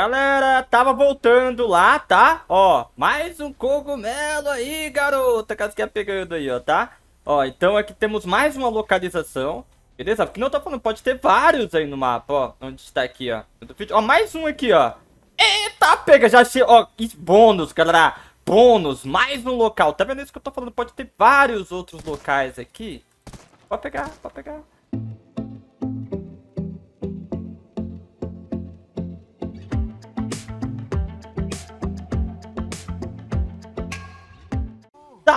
Galera, tava voltando lá, tá? Ó, mais um cogumelo aí, garota, casquinha é pegando aí, ó, tá? Ó, então aqui temos mais uma localização, beleza? Porque não tô falando, pode ter vários aí no mapa, ó, onde está aqui, ó. Ó, mais um aqui, ó. Eita, pega, já achei, ó, bônus, galera, bônus, mais um local. Tá vendo isso que eu tô falando? Pode ter vários outros locais aqui. Pode pegar, pode pegar.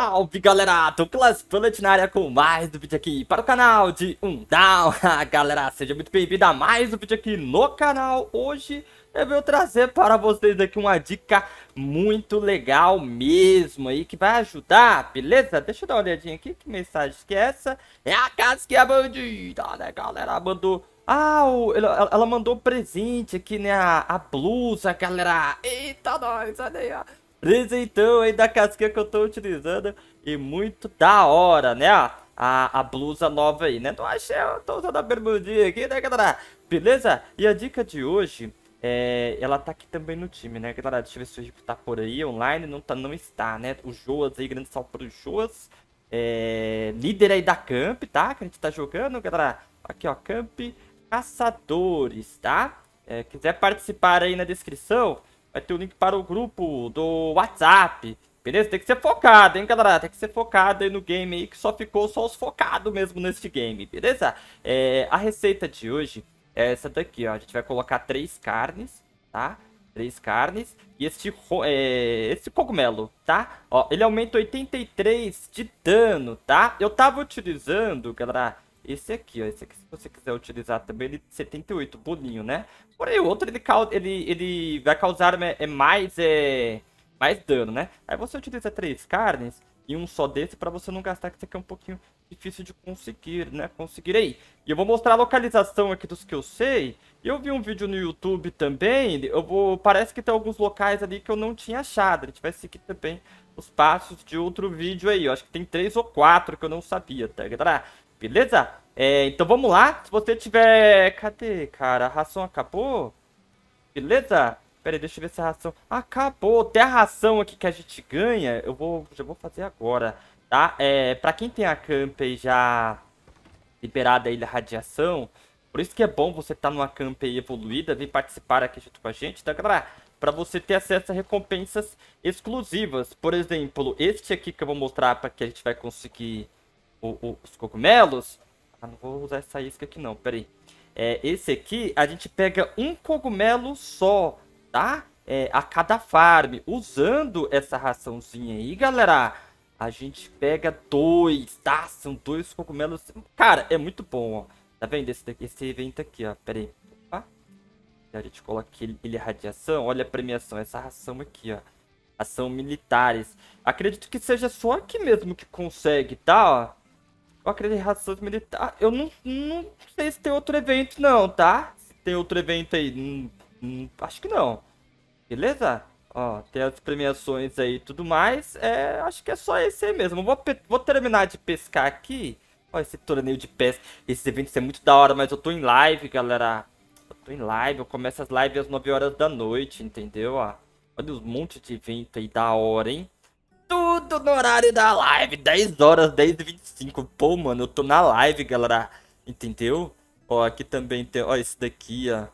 Salve galera, Douglas Planet na área com mais um vídeo aqui para o canal de Um Down ah, Galera, seja muito bem-vindo a mais um vídeo aqui no canal Hoje eu vou trazer para vocês aqui uma dica muito legal mesmo aí Que vai ajudar, beleza? Deixa eu dar uma olhadinha aqui, que mensagem que é essa? É a casquinha é bandida, né galera? Mandou ah, ela, ela mandou presente aqui, né? A, a blusa, galera. Eita, nós, olha aí, ó presentão aí da casquinha que eu tô utilizando. E muito da hora, né? A, a blusa nova aí, né? Não achei, eu tô usando a bermudinha aqui, né, galera? Beleza? E a dica de hoje é, ela tá aqui também no time, né, galera? Deixa eu ver se o Rico tá por aí, online, não, tá, não está, né? O Joas aí, grande salve pro Joas. É, líder aí da Camp, tá? Que a gente tá jogando, galera. Aqui, ó, Camp Caçadores, tá? É, quiser participar aí na descrição, vai é, ter o um link para o grupo do WhatsApp. Beleza? Tem que ser focado, hein, galera? Tem que ser focado aí no game aí, que só ficou só os focados mesmo nesse game, beleza? É, a receita de hoje é essa daqui, ó. A gente vai colocar três carnes, tá? Três carnes e este, é, cogumelo, tá? Ó, ele aumenta 83 de dano, tá? Eu tava utilizando, galera, esse aqui, ó, esse aqui se você quiser utilizar também, ele 78, boninho, né? Porém, o outro, ele, ele, ele vai causar é, mais, é, mais dano, né? Aí você utiliza três carnes e um só desse para você não gastar, que isso aqui é um pouquinho difícil de conseguir, né? Conseguir aí. E eu vou mostrar a localização aqui dos que eu sei. Eu vi um vídeo no YouTube também, eu vou... parece que tem alguns locais ali que eu não tinha achado. A gente vai seguir também os passos de outro vídeo aí. Eu acho que tem três ou quatro que eu não sabia, tá galera? Beleza? É, então vamos lá. Se você tiver... Cadê, cara? A ração acabou? Beleza? Pera aí, deixa eu ver se a ração... Acabou! Até a ração aqui que a gente ganha, eu vou, já vou fazer agora, tá? É, pra quem tem a camp aí já liberada aí da radiação, por isso que é bom você estar tá numa camp aí evoluída, vir participar aqui junto com a gente, tá, galera? Pra você ter acesso a recompensas exclusivas. Por exemplo, este aqui que eu vou mostrar pra que a gente vai conseguir o, os cogumelos... Ah, não vou usar essa isca aqui não, peraí. É, esse aqui, a gente pega um cogumelo só, tá? É, a cada farm. Usando essa raçãozinha aí, galera, a gente pega dois, tá? São dois cogumelos. Cara, é muito bom, ó. Tá vendo esse, esse evento aqui, ó? Peraí. aí. Opa. A gente coloca ele, ele é radiação. Olha a premiação, essa ração aqui, ó. Ação militares. Acredito que seja só aqui mesmo que consegue, tá? Ó. Eu acredito em racismo militares. Eu não, não sei se tem outro evento, não, tá? Se tem outro evento aí. acho que não. Beleza? Ó, tem as premiações aí e tudo mais. É, acho que é só esse aí mesmo. Vou, vou terminar de pescar aqui. Ó, esse torneio de pesca. Esse evento é muito da hora, mas eu tô em live, galera. Eu tô em live. Eu começo as lives às 9 horas da noite, entendeu? Ó, olha os montes monte de evento aí da hora, hein? tudo no horário da live, 10 horas, 10 e 25. Pô, mano, eu tô na live, galera. Entendeu? Ó, aqui também tem, ó, esse daqui, ó.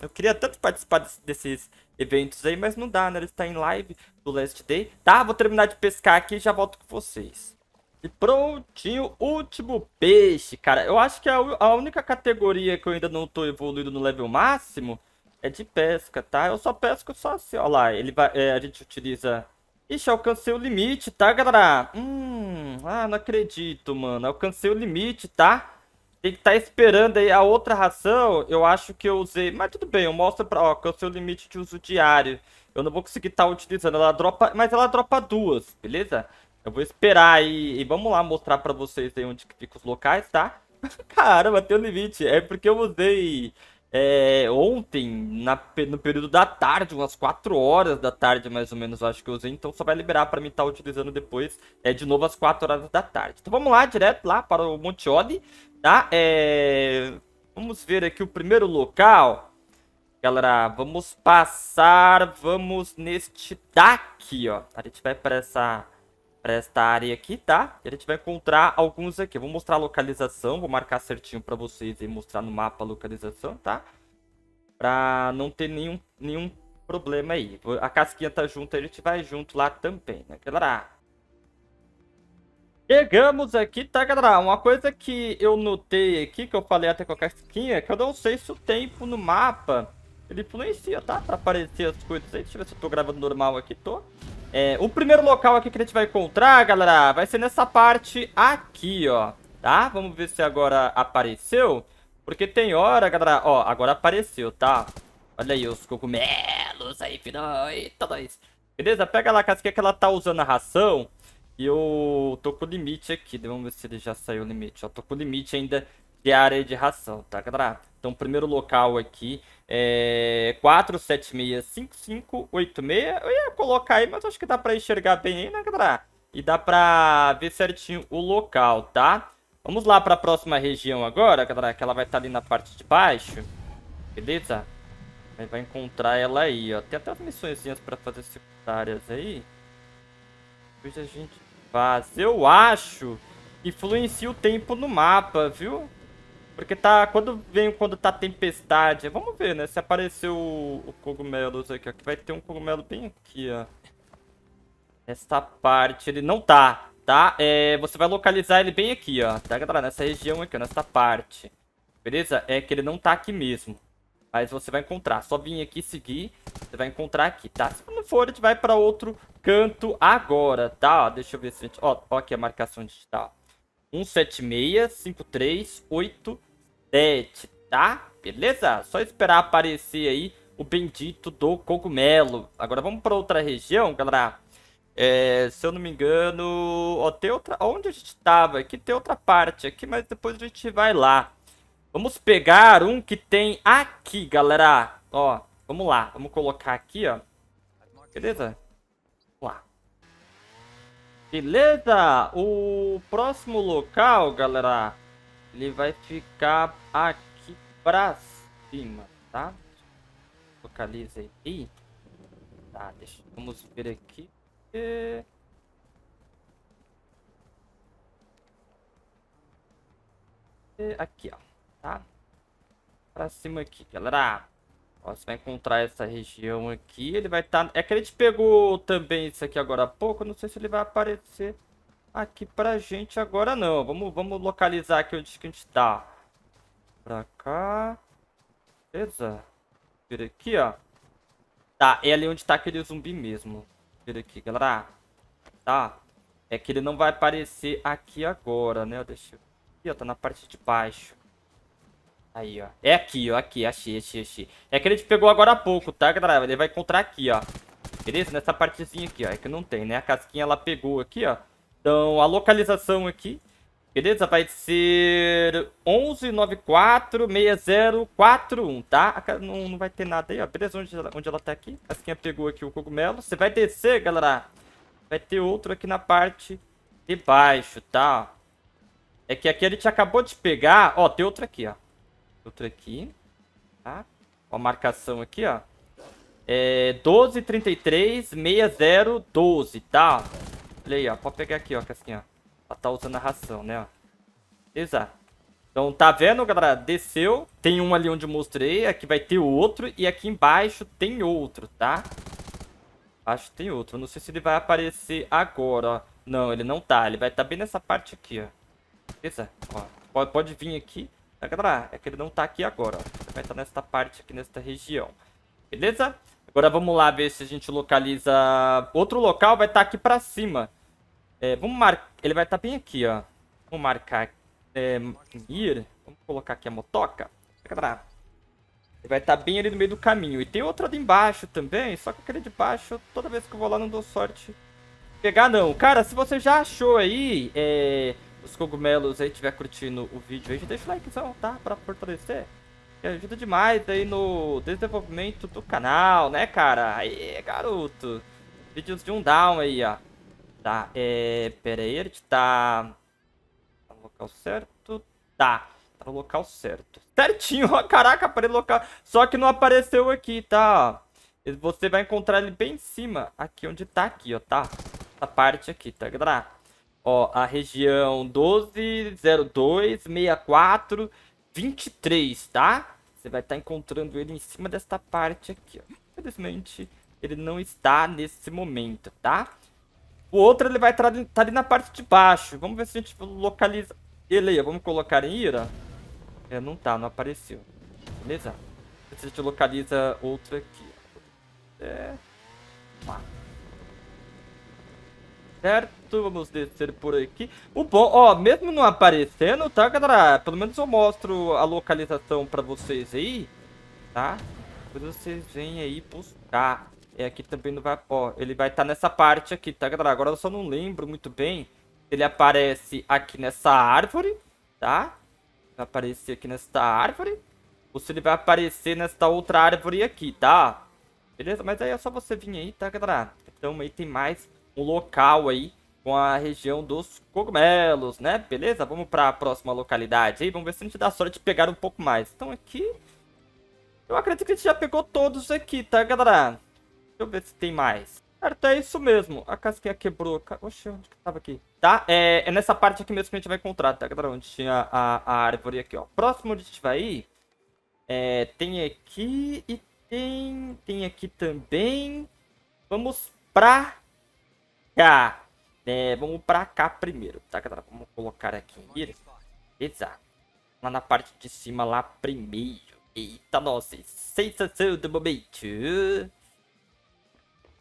Eu queria tanto participar desse, desses eventos aí, mas não dá, né? Ele está em live do Last Day. Tá, vou terminar de pescar aqui e já volto com vocês. E prontinho, último peixe, cara. Eu acho que a, a única categoria que eu ainda não tô evoluindo no level máximo é de pesca, tá? Eu só pesco só assim, ó lá. Ele vai, é, a gente utiliza Ixi, alcancei o limite, tá, galera? Hum, ah, não acredito, mano. Alcancei o limite, tá? Tem que estar tá esperando aí a outra ração. Eu acho que eu usei... Mas tudo bem, eu mostro pra... Ó, alcancei o limite de uso diário. Eu não vou conseguir estar tá utilizando. Ela dropa... Mas ela dropa duas, beleza? Eu vou esperar aí. E vamos lá mostrar pra vocês aí onde que os locais, tá? Caramba, tem o limite. É porque eu usei é, ontem, na, no período da tarde, umas 4 horas da tarde mais ou menos, acho que eu usei, então só vai liberar para mim estar tá utilizando depois, é, de novo às 4 horas da tarde. Então vamos lá, direto lá para o Montioli, tá? É, vamos ver aqui o primeiro local. Galera, vamos passar, vamos neste daqui, ó. A gente vai para essa esta área aqui, tá? E a gente vai encontrar alguns aqui. Eu vou mostrar a localização, vou marcar certinho para vocês e mostrar no mapa a localização, tá? Para não ter nenhum, nenhum problema aí. A casquinha tá junto, a gente vai junto lá também, né, galera? Chegamos aqui, tá, galera? Uma coisa que eu notei aqui, que eu falei até com a casquinha, que eu não sei se o tempo no mapa, ele influencia, tá? Pra aparecer as coisas aí. Deixa eu ver se eu tô gravando normal aqui, tô. É, o primeiro local aqui que a gente vai encontrar, galera, vai ser nessa parte aqui, ó. Tá? Vamos ver se agora apareceu. Porque tem hora, galera... Ó, agora apareceu, tá? Olha aí os cogumelos aí, final. Eita, nós. Beleza? Pega lá a casquinha que ela tá usando a ração. E eu tô com o limite aqui. Vamos ver se ele já saiu o limite. Ó, tô com o limite ainda de área de ração, tá, galera? Então, primeiro local aqui é, 4765586. Eu ia colocar aí, mas acho que dá pra enxergar bem aí, né, galera? E dá pra ver certinho o local, tá? Vamos lá pra próxima região agora, galera, que ela vai estar tá ali na parte de baixo. Beleza? Aí vai encontrar ela aí, ó. Tem até as missõezinhas pra fazer secundárias aí. Depois a gente faz. Eu acho que influencia o tempo no mapa, viu? Porque tá. Quando vem quando tá tempestade. Vamos ver, né? Se apareceu o, o cogumelo aqui, ó. Que vai ter um cogumelo bem aqui, ó. Esta parte ele não tá, tá? É, você vai localizar ele bem aqui, ó. Tá, galera? Nessa região aqui, ó, nessa parte. Beleza? É que ele não tá aqui mesmo. Mas você vai encontrar. Só vir aqui seguir, você vai encontrar aqui, tá? Se não for, a gente vai pra outro canto agora, tá? Ó, deixa eu ver se a gente... Ó, ó aqui a marcação digital. 176, 53, 8, Set, tá? Beleza? Só esperar aparecer aí o bendito do cogumelo. Agora vamos para outra região, galera. É, se eu não me engano... Ó, tem outra... Onde a gente estava? Aqui tem outra parte aqui, mas depois a gente vai lá. Vamos pegar um que tem aqui, galera. Ó, vamos lá. Vamos colocar aqui, ó. Beleza? Vamos lá. Beleza? O próximo local, galera... Ele vai ficar aqui pra cima, tá? Localiza aqui. Tá, deixa, vamos ver aqui. E... E aqui, ó, tá? Pra cima aqui, galera. Ó, você vai encontrar essa região aqui. Ele vai estar... Tá... É que a gente pegou também isso aqui agora há pouco. Não sei se ele vai aparecer aqui pra gente agora não. Vamos, vamos localizar aqui onde que a gente tá. Pra cá. Beleza. Vira aqui, ó. Tá, é ali onde tá aquele zumbi mesmo. Vira aqui, galera. Tá. É que ele não vai aparecer aqui agora, né? Deixa eu... Aqui, ó, tá na parte de baixo. Aí, ó. É aqui, ó. Aqui, achei, achei, achei. É que ele te pegou agora há pouco, tá, galera? Ele vai encontrar aqui, ó. Beleza? Nessa partezinha aqui, ó. É que não tem, né? A casquinha ela pegou aqui, ó. Então, a localização aqui, beleza? Vai ser 11946041, tá? Não, não vai ter nada aí, ó. Beleza? Onde ela, onde ela tá aqui? A pegou aqui o cogumelo. Você vai descer, galera. Vai ter outro aqui na parte de baixo, tá? É que aqui a gente acabou de pegar... Ó, tem outro aqui, ó. Outro aqui, tá? Ó, a marcação aqui, ó. É 1233-6012, tá? Olha aí, ó. Pode pegar aqui, ó, casquinha. Ela tá usando a ração, né, ó. Exato. Então, tá vendo, galera? Desceu. Tem um ali onde eu mostrei. Aqui vai ter outro. E aqui embaixo tem outro, tá? Acho que tem outro. Não sei se ele vai aparecer agora, ó. Não, ele não tá. Ele vai estar tá bem nessa parte aqui, ó. Beleza? Ó, pode, pode vir aqui. Tá, galera? É que ele não tá aqui agora, ó. Ele vai estar tá nessa parte aqui, nessa região. Beleza? Agora vamos lá ver se a gente localiza... Outro local vai estar tá aqui pra cima. É, vamos marcar. Ele vai estar tá bem aqui, ó. Vamos marcar. É, ir. Vamos colocar aqui a motoca. Ele vai estar tá bem ali no meio do caminho. E tem outra ali embaixo também. Só que aquele de baixo, toda vez que eu vou lá, não dou sorte. Pegar não. Cara, se você já achou aí é, os cogumelos aí, estiver curtindo o vídeo aí, já deixa o likezão, tá? Pra fortalecer. Que ajuda demais aí no desenvolvimento do canal, né, cara? Aí, garoto. Vídeos de um down aí, ó. Tá, é... Pera aí, ele tá... Tá no local certo? Tá, tá no local certo. Certinho, ó, caraca, aparelho local... Só que não apareceu aqui, tá, Você vai encontrar ele bem em cima, aqui onde tá aqui, ó, tá? Essa parte aqui, tá, galera? Ó, a região 120264 23, tá? Você vai estar tá encontrando ele em cima desta parte aqui, ó. Infelizmente, ele não está nesse momento, tá? O outro ele vai estar tá ali na parte de baixo. Vamos ver se a gente localiza ele aí. Vamos colocar em ira? É, não tá, não apareceu. Beleza. Se a gente localiza outro aqui. É... Certo, vamos descer por aqui. O bom, ó, mesmo não aparecendo, tá, galera? Pelo menos eu mostro a localização pra vocês aí, tá? Depois vocês vêm aí buscar é aqui também no vapor. Ele vai estar tá nessa parte aqui, tá, galera? Agora eu só não lembro muito bem se ele aparece aqui nessa árvore, tá? Vai aparecer aqui nesta árvore. Ou se ele vai aparecer nesta outra árvore aqui, tá? Beleza? Mas aí é só você vir aí, tá, galera? Então aí tem mais um local aí com a região dos cogumelos, né? Beleza? Vamos para a próxima localidade aí. Vamos ver se a gente dá sorte de pegar um pouco mais. Então aqui... Eu acredito que a gente já pegou todos aqui, tá, galera? Deixa eu ver se tem mais. Certo, é isso mesmo. A casquinha quebrou. Oxe, onde que tava aqui? Tá? É, é nessa parte aqui mesmo que a gente vai encontrar, tá, galera? Onde tinha a, a árvore aqui, ó. Próximo onde a gente vai ir, é, tem aqui e tem... Tem aqui também. Vamos pra cá. É, vamos pra cá primeiro, tá, galera? Vamos colocar aqui. Beleza. Lá na parte de cima, lá primeiro. Eita, nossa. Sensação do momento.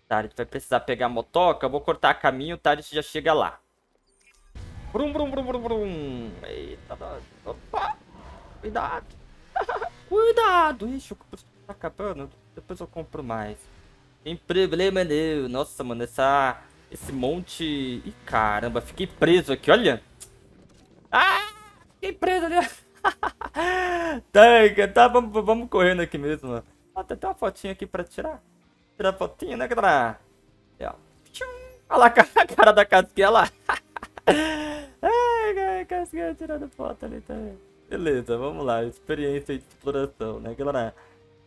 Tarit vai precisar pegar a motoca. Vou cortar caminho, o Tarit já chega lá. Brum, brum, brum, brum, brum. Eita, opa. Cuidado. Cuidado. Ixi, o custo tá acabando. Depois eu compro mais. Tem problema não. Nossa, mano, essa... Esse monte... Ih, caramba, fiquei preso aqui, olha. Ah, fiquei preso ali. tá, tá vamos, vamos correndo aqui mesmo, Ó, Ah, tem até uma fotinha aqui pra tirar. Tira a fotinha, né, galera? Olha lá a cara da casquinha, olha lá. Ai, casquinha tirando foto ali também. Beleza, vamos lá. Experiência de exploração, né, galera?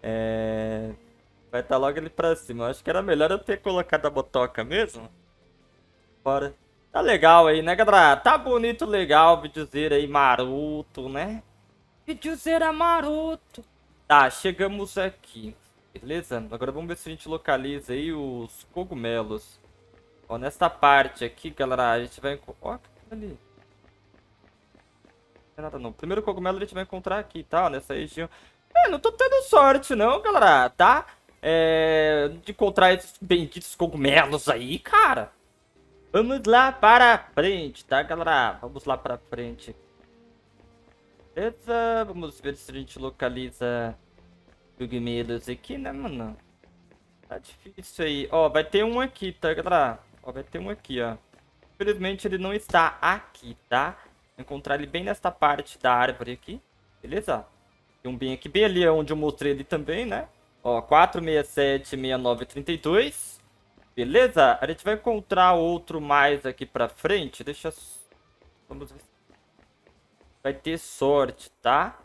É... Vai estar tá logo ali pra cima. Eu acho que era melhor eu ter colocado a botoca mesmo. Bora. Tá legal aí, né, galera? Tá bonito, legal o videozeiro aí, maroto, né? Videozeiro é maroto. Tá, chegamos aqui. Beleza? Agora vamos ver se a gente localiza aí os cogumelos. Ó, nesta parte aqui, galera, a gente vai... Ó, ali. Não é nada não. Primeiro cogumelo a gente vai encontrar aqui, tá? Ó, nessa região. É, não tô tendo sorte não, galera, tá? É... De encontrar esses benditos cogumelos aí, cara. Vamos lá para frente, tá, galera? Vamos lá para frente. Beleza? Vamos ver se a gente localiza... Pigmedos aqui, né, mano? Tá difícil aí. Ó, vai ter um aqui, tá, galera? Ó, vai ter um aqui, ó. Infelizmente, ele não está aqui, tá? Vou encontrar ele bem nesta parte da árvore aqui. Beleza? Tem um bem aqui, bem ali é onde eu mostrei ele também, né? Ó, 467, 69, 32. Beleza? A gente vai encontrar outro mais aqui pra frente. Deixa... Vamos ver. Vai ter sorte, tá?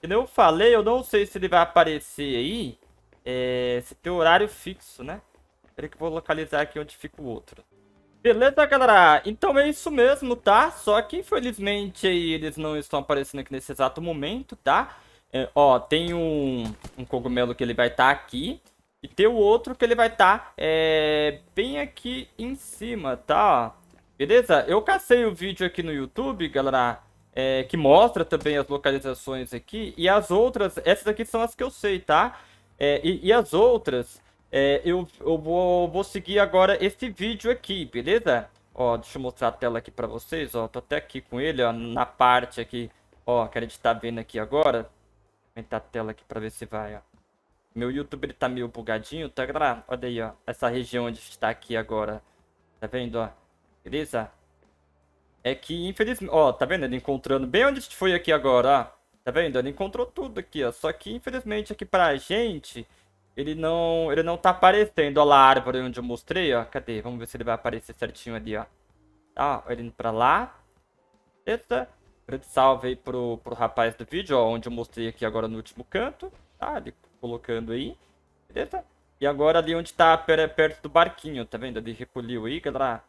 Como eu falei, eu não sei se ele vai aparecer aí. É, se tem horário fixo, né? Peraí que eu vou localizar aqui onde fica o outro. Beleza, galera? Então é isso mesmo, tá? Só que infelizmente aí eles não estão aparecendo aqui nesse exato momento, tá? É, ó, tem um, um cogumelo que ele vai estar tá aqui. E tem o outro que ele vai estar tá, é, bem aqui em cima, tá? Beleza? Eu cacei o vídeo aqui no YouTube, galera é, que mostra também as localizações aqui. E as outras, essas aqui são as que eu sei, tá? É, e, e, as outras, é, eu, eu vou, vou, seguir agora esse vídeo aqui, beleza? Ó, deixa eu mostrar a tela aqui pra vocês, ó. Tô até aqui com ele, ó, na parte aqui. Ó, que a gente tá vendo aqui agora. Aumentar a tela aqui pra ver se vai, ó. Meu YouTube ele tá meio bugadinho, tá, galera? Olha aí, ó. Essa região onde está aqui agora. Tá vendo, ó? Beleza? É que, infelizmente... Ó, tá vendo? Ele encontrando bem onde a gente foi aqui agora, ó. Tá vendo? Ele encontrou tudo aqui, ó. Só que, infelizmente, aqui pra gente, ele não, ele não tá aparecendo. Ó lá a árvore onde eu mostrei, ó. Cadê? Vamos ver se ele vai aparecer certinho ali, ó. Tá, ó, ele indo pra lá. Eita. Grande salve aí pro, pro rapaz do vídeo, ó. Onde eu mostrei aqui agora no último canto. Tá, ele colocando aí. Beleza? E agora ali onde tá perto do barquinho, tá vendo? Ele recolheu aí, galera.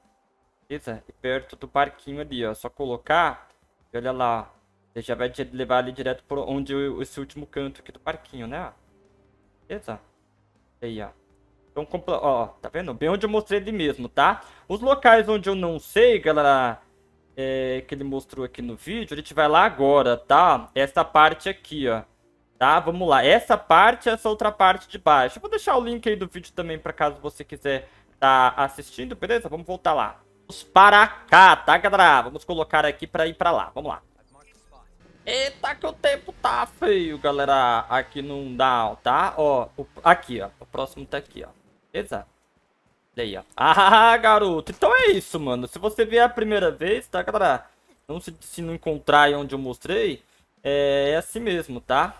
Beleza? E perto do parquinho ali, ó. Só colocar. E olha lá. Você já vai levar ali direto por onde esse último canto aqui do parquinho, né? Beleza? Aí, ó. Então, ó, tá vendo? Bem onde eu mostrei ele mesmo, tá? Os locais onde eu não sei, galera, é, que ele mostrou aqui no vídeo, a gente vai lá agora, tá? Essa parte aqui, ó. Tá? Vamos lá. Essa parte e essa outra parte de baixo. Eu vou deixar o link aí do vídeo também, pra caso você quiser tá assistindo, beleza? Vamos voltar lá. Vamos para cá, tá, galera? Vamos colocar aqui pra ir pra lá. Vamos lá. Eita, que o tempo tá feio, galera. Aqui não dá, tá? Ó, o, aqui, ó. O próximo tá aqui, ó. Beleza? Daí, ó. Ah, garoto. Então é isso, mano. Se você vier a primeira vez, tá, galera? Não se, se não encontrar aí onde eu mostrei, é, é assim mesmo, tá?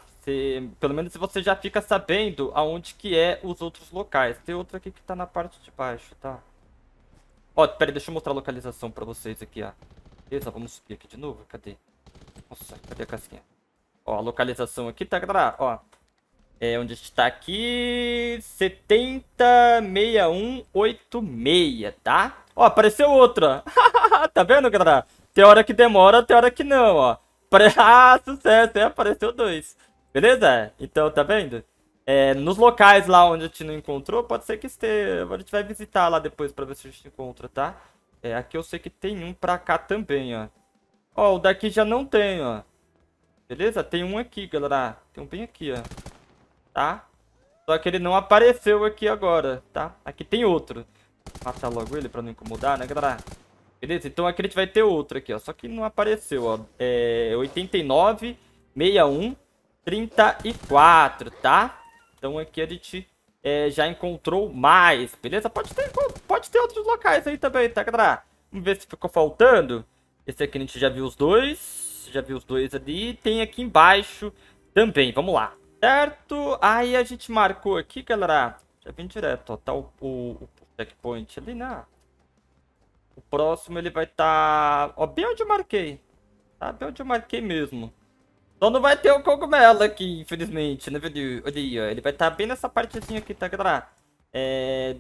pelo menos você já fica sabendo aonde que é os outros locais. Tem outro aqui que tá na parte de baixo, tá? Ó, peraí, deixa eu mostrar a localização pra vocês aqui, ó. Beleza, vamos subir aqui de novo. Cadê? Nossa, cadê a casquinha? Ó, a localização aqui tá, galera? Tá, tá, ó, é onde a gente está aqui 706186, tá? Ó, apareceu outra. tá vendo, galera? Tem hora que demora, tem hora que não, ó. Ah, sucesso, é, apareceu dois. Beleza? Então, tá vendo? É, nos locais lá onde a gente não encontrou, pode ser que esteja. A gente vai visitar lá depois pra ver se a gente encontra, tá? É, aqui eu sei que tem um pra cá também, ó. Ó, o daqui já não tem, ó. Beleza? Tem um aqui, galera. Tem um bem aqui, ó. Tá? Só que ele não apareceu aqui agora, tá? Aqui tem outro. Vou matar logo ele pra não incomodar, né, galera? Beleza? Então aqui a gente vai ter outro aqui, ó. Só que não apareceu, ó. É 89, 61, 34, tá? Então aqui a gente é, já encontrou mais, beleza? Pode ter, pode ter outros locais aí também, tá, galera? Vamos ver se ficou faltando. Esse aqui a gente já viu os dois. Já viu os dois ali. Tem aqui embaixo também. Vamos lá. Certo? Aí a gente marcou aqui, galera. Já vem direto, ó. Tá o, o, o checkpoint ali, né? O próximo ele vai estar... Tá, ó, bem onde eu marquei. Tá bem onde eu marquei mesmo. Então não vai ter o cogumelo aqui, infelizmente, né, velho? Olha aí, ó. Ele vai estar tá bem nessa partezinha aqui, tá? Que tá é...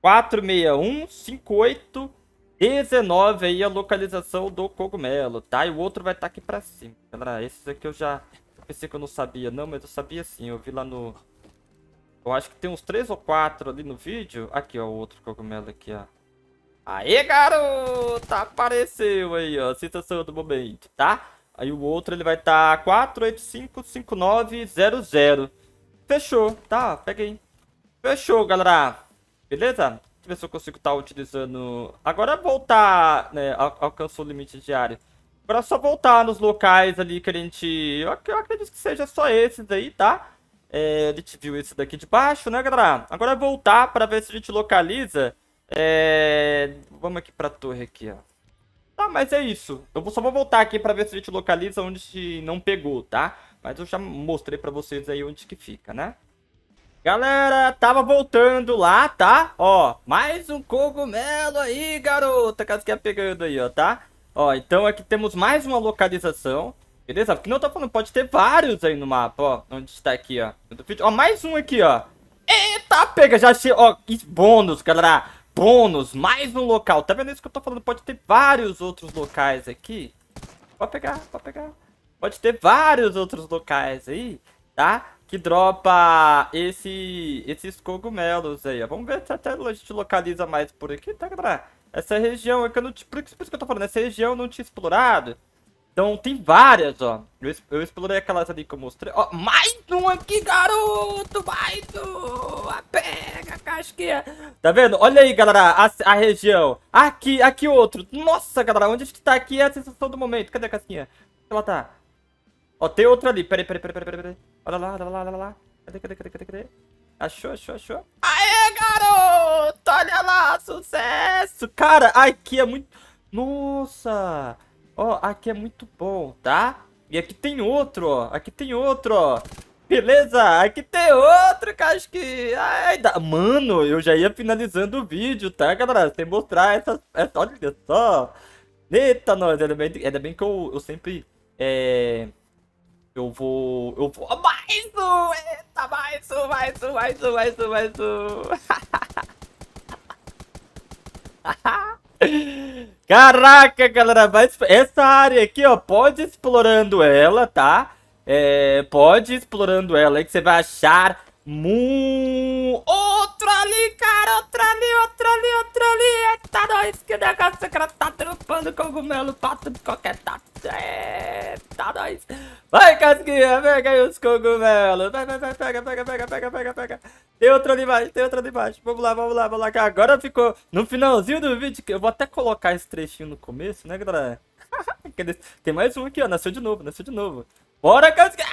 461, 58, 19 aí a localização do cogumelo, tá? E o outro vai estar tá aqui pra cima, galera. Esses aqui eu já... pensei que eu não sabia, não, mas eu sabia sim. Eu vi lá no... Eu acho que tem uns 3 ou 4 ali no vídeo. Aqui, ó, o outro cogumelo aqui, ó. Aê, garoto, Apareceu aí, ó. Sensação do momento, tá? Aí o outro ele vai estar tá 4855900. Fechou, tá? Peguei. Fechou, galera. Beleza? Deixa eu ver se eu consigo estar tá utilizando... Agora é voltar, né? alcançou o limite diário. Agora é só voltar nos locais ali que a gente... Eu, eu acredito que seja só esses aí, tá? É, a gente viu esse daqui de baixo, né, galera? Agora é voltar para ver se a gente localiza. É... Vamos aqui para a torre aqui, ó. Tá, mas é isso. Eu só vou voltar aqui pra ver se a gente localiza onde não pegou, tá? Mas eu já mostrei pra vocês aí onde que fica, né? Galera, tava voltando lá, tá? Ó, mais um cogumelo aí, garota, caso que ia pegando aí, ó, tá? Ó, então aqui temos mais uma localização, beleza? Porque não tá falando, pode ter vários aí no mapa, ó, onde está aqui, ó. Ó, mais um aqui, ó. Eita, pega, já achei, ó, bônus, galera bônus, mais um local. Tá vendo isso que eu tô falando? Pode ter vários outros locais aqui. Pode pegar, pode pegar. Pode ter vários outros locais aí, tá? Que dropa esse, esses cogumelos aí, ó. Vamos ver se até a gente localiza mais por aqui, tá, galera? Essa região é que eu não... tinha... por isso que eu tô falando, essa região eu não tinha explorado. Então tem várias, ó. Eu, eu explorei aquelas ali que eu mostrei. Ó, mais um aqui, garoto! Mais um! A ah, pega, casquinha! Tá vendo? Olha aí, galera, a, a, região. Aqui, aqui outro. Nossa, galera, onde a gente tá aqui é a sensação do momento. Cadê a casquinha? Onde ela tá? Ó, tem outra ali. Peraí, peraí, peraí, peraí, peraí. Olha lá, olha lá, olha lá. Cadê, cadê, cadê, cadê, cadê? Achou, achou, achou. Aê, garoto! Olha lá, sucesso! Cara, aqui é muito... Nossa! Nossa! Ó, aqui é muito bom, tá? E aqui tem outro, ó. Aqui tem outro, ó. Beleza, aqui tem outro, Casque. Ai, da... Mano, eu já ia finalizando o vídeo, tá, galera? Sem mostrar essas... Essa... Olha só. Eita, nós. Ainda bem, ainda bem que eu, eu sempre... É... Eu vou... Eu vou... Ah, mais um! Eita, mais um, mais um, mais um, mais um, mais um. Ah, ah, Caraca, galera, vai, essa área aqui, ó, pode explorando ela, tá? É, pode explorando ela aí que você vai achar mu... Outra ali, cara, outra ali, ali, outro ali. Eita, é nós, que negócio, cara tá trampando cogumelo pato de qualquer tá. Eita, é, nós. Vai, casquinha, pega aí os cogumelos. Vai, vai, vai, pega, pega, pega, pega, pega, pega. Tem outro ali embaixo, tem outro ali embaixo. Vamos lá, vamos lá, vamos lá. Que agora ficou no finalzinho do vídeo. Eu vou até colocar esse trechinho no começo, né, galera? tem mais um aqui, ó. Nasceu de novo, nasceu de novo. Bora, casquinha.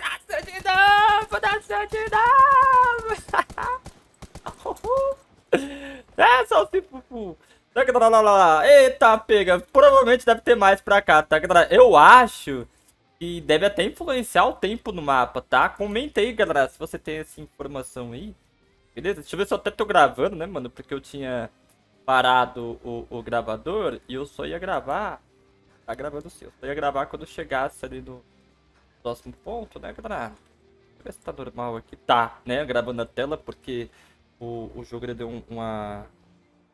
Nasceu de novo, nasceu de novo. É, salsifufu. Eita, pega. Provavelmente deve ter mais pra cá, tá? Eu acho que deve até influenciar o tempo no mapa, tá? Comenta aí, galera, se você tem essa informação aí. Beleza? Deixa eu ver se eu até tô gravando, né, mano? Porque eu tinha parado o, o gravador e eu só ia gravar... Tá gravando sim. Eu Só ia gravar quando chegasse ali no próximo ponto, né, galera? Deixa eu ver se tá normal aqui. Tá, né? Gravando a tela, porque o, o jogo deu uma,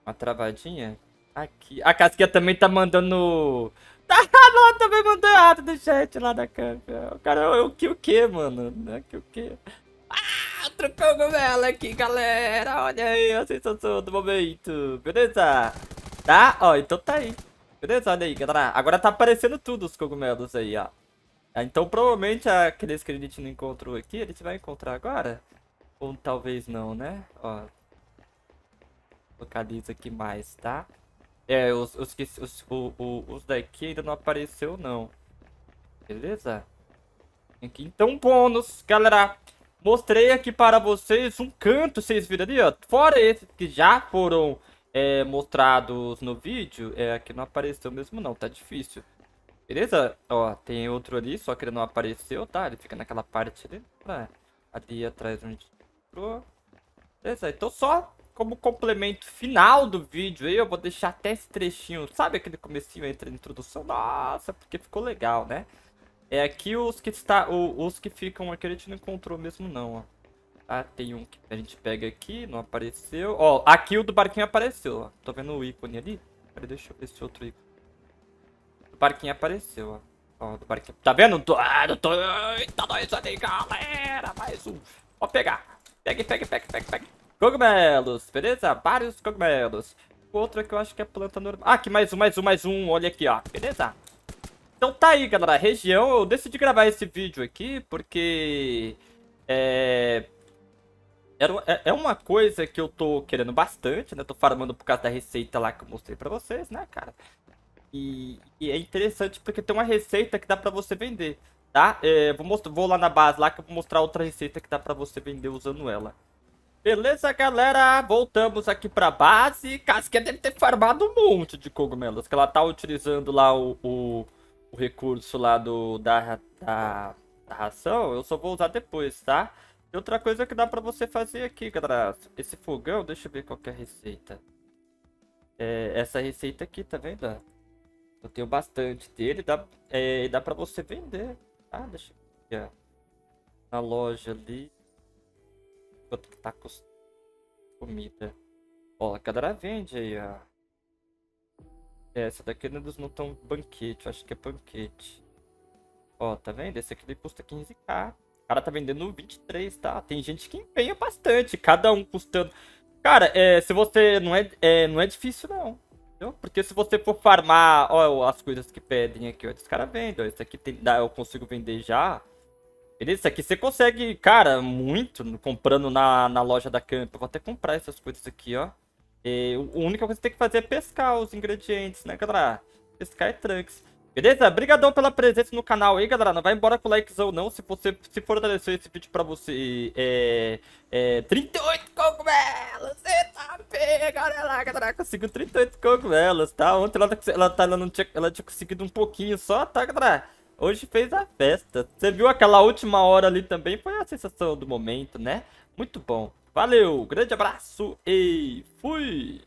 uma travadinha. Aqui. A Casquinha também tá mandando. Tá, tá mano, também mandou errado do chat lá da câmera. O cara, o que o que, mano? O que o né, que? Ah, trocou o cogumelo aqui, galera. Olha aí a sensação do momento. Beleza? Tá? Ó, então tá aí. Beleza? Olha aí, galera. Agora tá aparecendo tudo os cogumelos aí, ó. Então, provavelmente, aqueles que a gente não encontrou aqui, a gente vai encontrar agora. Ou talvez não, né? Ó. Localiza aqui mais, tá? É, os, os, que, os, o, os daqui ainda não apareceu, não. Beleza? Aqui. Então, bônus, galera. Mostrei aqui para vocês um canto, vocês viram ali, ó. Fora esses que já foram é, mostrados no vídeo, é, aqui não apareceu mesmo não, tá difícil. Beleza? Ó, tem outro ali, só que ele não apareceu, tá? Ele fica naquela parte ali, pra, né? ali atrás onde Beleza, então só como complemento final do vídeo aí, eu vou deixar até esse trechinho, sabe aquele comecinho entre a introdução? Nossa, porque ficou legal, né? É aqui os que está, o, os que ficam aqui a gente não encontrou mesmo não, ó. Ah, tem um que a gente pega aqui, não apareceu. Ó, aqui o do barquinho apareceu, ó. Tô vendo o ícone ali. Peraí, deixa eu ver esse outro ícone. O barquinho apareceu, ó. Ó, do barquinho. Tá vendo? Tá doido ali, galera. Mais um. Vou pegar. Pegue, pegue, pegue, pegue, pegue. Cogumelos, beleza? Vários cogumelos. Outra que eu acho que é planta normal. Ah, aqui mais um, mais um, mais um. Olha aqui, ó. Beleza? Então tá aí, galera. Região, eu decidi gravar esse vídeo aqui porque... É, é... É uma coisa que eu tô querendo bastante, né? Tô farmando por causa da receita lá que eu mostrei pra vocês, né, cara? E, e é interessante porque tem uma receita que dá pra você vender tá? É, vou, mostrar, vou lá na base lá que eu vou mostrar outra receita que dá pra você vender usando ela. Beleza, galera? Voltamos aqui pra base. Casquinha deve ter farmado um monte de cogumelos, que ela tá utilizando lá o, o, o recurso lá do, da, da, da, ração. Eu só vou usar depois, tá? E outra coisa que dá pra você fazer aqui, galera. Esse fogão, deixa eu ver qual é a receita. É, essa receita aqui, tá vendo? Eu tenho bastante dele, dá, é, dá pra você vender. Ah, deixa eu ver. Na loja ali. Quanto que tá custando comida. Ó, a galera vende aí, ó. É, essa daqui eles é não tão banquete, eu acho que é banquete. Ó, tá vendo? Esse aqui custa 15k. O cara tá vendendo 23, tá? Tem gente que empenha bastante, cada um custando. Cara, é, se você. Não é, é, não é difícil, não. Entendeu? Porque se você for farmar, ó, as coisas que pedem aqui, ó, os caras vendem, ó, esse aqui tem, dá, eu consigo vender já. Beleza? esse aqui você consegue, cara, muito comprando na, na loja da Camp. Eu vou até comprar essas coisas aqui, ó. E a única coisa que você tem que fazer é pescar os ingredientes, né, galera? Pescar é Trunks. Beleza? Obrigadão pela presença no canal aí, galera. Não vai embora com likezão não. Se você se fortaleceu esse vídeo pra você, é... é 38 cogumelos! Eita pega, galera! Galera, conseguiu 38 cogumelos, tá? Ontem ela, tá ela, ela, tá não tinha, ela tinha conseguido um pouquinho só, tá, galera? Hoje fez a festa. Você viu aquela última hora ali também? Foi a sensação do momento, né? Muito bom. Valeu, grande abraço e fui!